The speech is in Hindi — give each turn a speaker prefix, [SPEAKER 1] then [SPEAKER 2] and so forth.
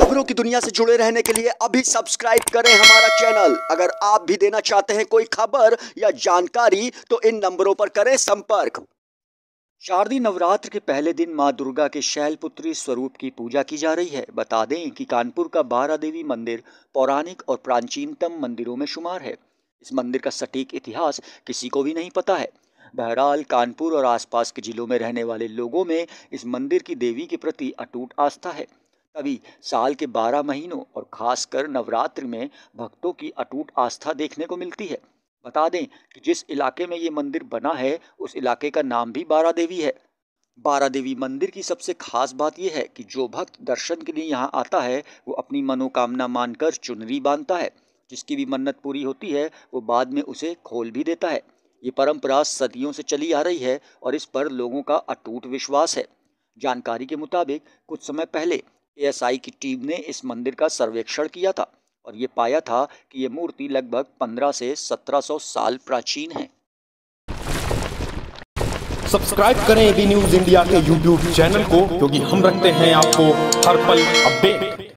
[SPEAKER 1] खबरों की दुनिया से जुड़े रहने के लिए अभी सब्सक्राइब करें हमारा चैनल अगर आप भी देना चाहते हैं कोई खबर या जानकारी तो इन नंबरों पर करें संपर्क शारदीय नवरात्र के पहले दिन मां दुर्गा के शैलपुत्री स्वरूप की पूजा की जा रही है बता दें कि कानपुर का बारा देवी मंदिर पौराणिक और प्राचीनतम मंदिरों में शुमार है इस मंदिर का सटीक इतिहास किसी को भी नहीं पता है बहरहाल कानपुर और आसपास के जिलों में रहने वाले लोगों में इस मंदिर की देवी के प्रति अटूट आस्था है तभी साल के बारह महीनों और खासकर नवरात्रि में भक्तों की अटूट आस्था देखने को मिलती है बता दें कि जिस इलाके में ये मंदिर बना है उस इलाके का नाम भी बारा देवी है बारा देवी मंदिर की सबसे खास बात यह है कि जो भक्त दर्शन के लिए यहाँ आता है वो अपनी मनोकामना मानकर चुनरी बांधता है जिसकी भी मन्नत पूरी होती है वो बाद में उसे खोल भी देता है ये परंपरा सदियों से चली आ रही है और इस पर लोगों का अटूट विश्वास है जानकारी के मुताबिक कुछ समय पहले एएसआई की टीम ने इस मंदिर का सर्वेक्षण किया था और ये पाया था कि ये मूर्ति लगभग 15 से 1700 साल प्राचीन है सब्सक्राइब करें न्यूज इंडिया के यूट्यूब चैनल को क्योंकि हम रखते हैं आपको हर पल अपडेट